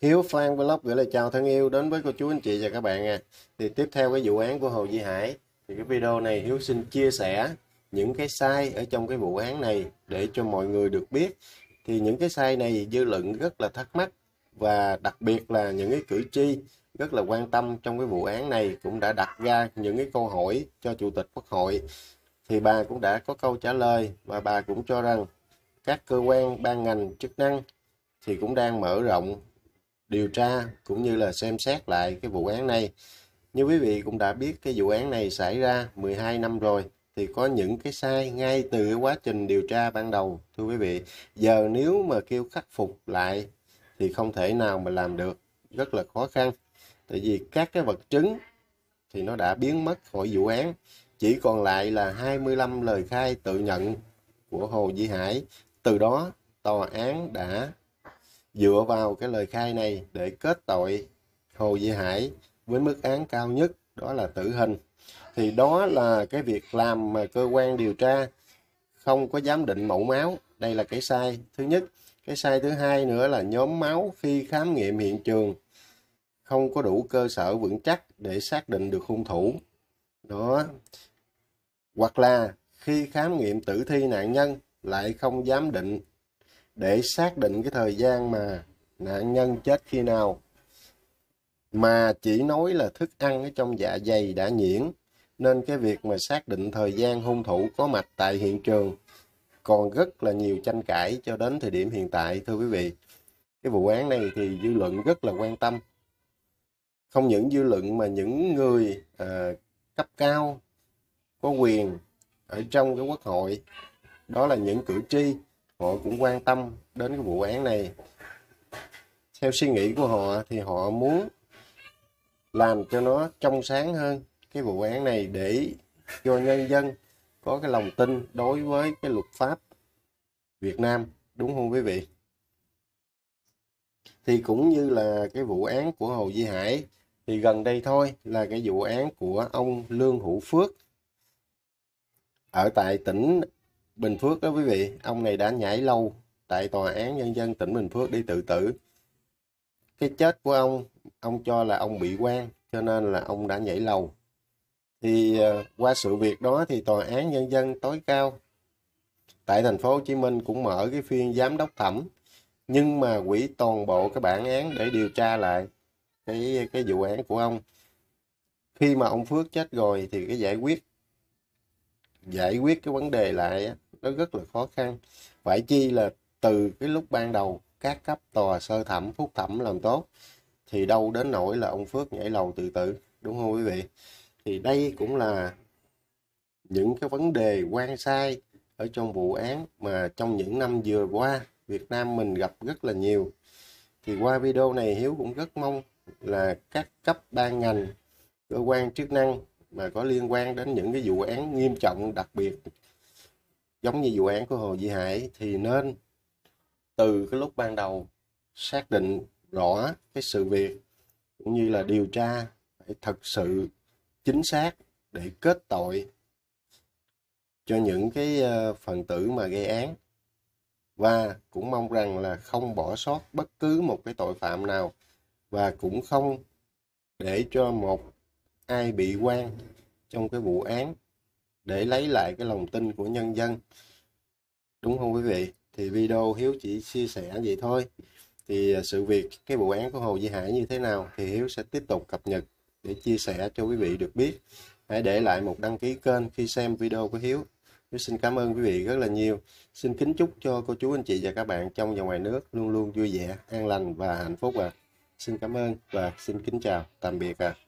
Hiếu Phan Vlog gửi lời chào thân yêu đến với cô chú anh chị và các bạn à. Thì tiếp theo cái vụ án của Hồ Duy Hải thì cái video này Hiếu xin chia sẻ những cái sai ở trong cái vụ án này để cho mọi người được biết. Thì những cái sai này dư luận rất là thắc mắc và đặc biệt là những cái cử tri rất là quan tâm trong cái vụ án này cũng đã đặt ra những cái câu hỏi cho Chủ tịch Quốc hội. Thì bà cũng đã có câu trả lời và bà cũng cho rằng các cơ quan ban ngành chức năng thì cũng đang mở rộng điều tra cũng như là xem xét lại cái vụ án này. Như quý vị cũng đã biết cái vụ án này xảy ra 12 năm rồi thì có những cái sai ngay từ cái quá trình điều tra ban đầu thưa quý vị. Giờ nếu mà kêu khắc phục lại thì không thể nào mà làm được, rất là khó khăn. Tại vì các cái vật chứng thì nó đã biến mất khỏi vụ án, chỉ còn lại là 25 lời khai tự nhận của Hồ duy Hải. Từ đó tòa án đã dựa vào cái lời khai này để kết tội Hồ Duy Hải với mức án cao nhất đó là tử hình. Thì đó là cái việc làm mà cơ quan điều tra không có giám định mẫu máu. Đây là cái sai thứ nhất. Cái sai thứ hai nữa là nhóm máu khi khám nghiệm hiện trường không có đủ cơ sở vững chắc để xác định được hung thủ. Đó. Hoặc là khi khám nghiệm tử thi nạn nhân lại không giám định để xác định cái thời gian mà nạn nhân chết khi nào mà chỉ nói là thức ăn ở trong dạ dày đã nhiễm nên cái việc mà xác định thời gian hung thủ có mặt tại hiện trường còn rất là nhiều tranh cãi cho đến thời điểm hiện tại thưa quý vị cái vụ án này thì dư luận rất là quan tâm không những dư luận mà những người à, cấp cao có quyền ở trong cái quốc hội đó là những cử tri họ cũng quan tâm đến cái vụ án này theo suy nghĩ của họ thì họ muốn làm cho nó trong sáng hơn cái vụ án này để cho nhân dân có cái lòng tin đối với cái luật pháp Việt Nam đúng không quý vị thì cũng như là cái vụ án của Hồ duy Hải thì gần đây thôi là cái vụ án của ông Lương Hữu Phước ở tại tỉnh Bình Phước đó quý vị, ông này đã nhảy lâu tại tòa án nhân dân tỉnh Bình Phước đi tự tử. Cái chết của ông, ông cho là ông bị quan cho nên là ông đã nhảy lâu. Thì uh, qua sự việc đó thì tòa án nhân dân tối cao tại thành phố Hồ Chí Minh cũng mở cái phiên giám đốc thẩm nhưng mà quỷ toàn bộ cái bản án để điều tra lại cái cái vụ án của ông. Khi mà ông Phước chết rồi thì cái giải quyết giải quyết cái vấn đề lại nó rất là khó khăn phải chi là từ cái lúc ban đầu các cấp tòa sơ thẩm phúc thẩm làm tốt thì đâu đến nỗi là ông Phước nhảy lầu tự tử đúng không quý vị thì đây cũng là những cái vấn đề quan sai ở trong vụ án mà trong những năm vừa qua Việt Nam mình gặp rất là nhiều thì qua video này Hiếu cũng rất mong là các cấp ban ngành cơ quan chức năng mà có liên quan đến những cái vụ án nghiêm trọng đặc biệt giống như vụ án của Hồ Duy Hải thì nên từ cái lúc ban đầu xác định rõ cái sự việc cũng như là điều tra phải thật sự chính xác để kết tội cho những cái ờ, phần tử mà gây án và cũng mong rằng là không bỏ sót bất cứ một cái tội phạm nào và cũng không để cho một ai bị quan trong cái vụ án để lấy lại cái lòng tin của nhân dân đúng không quý vị thì video hiếu chỉ chia sẻ vậy thôi thì à, sự việc cái vụ án của hồ di hải như thế nào thì hiếu sẽ tiếp tục cập nhật để chia sẻ cho quý vị được biết hãy để lại một đăng ký kênh khi xem video của hiếu hiếu xin cảm ơn quý vị rất là nhiều xin kính chúc cho cô chú anh chị và các bạn trong và ngoài nước luôn luôn vui vẻ an lành và hạnh phúc ạ à. xin cảm ơn và xin kính chào tạm biệt ạ à.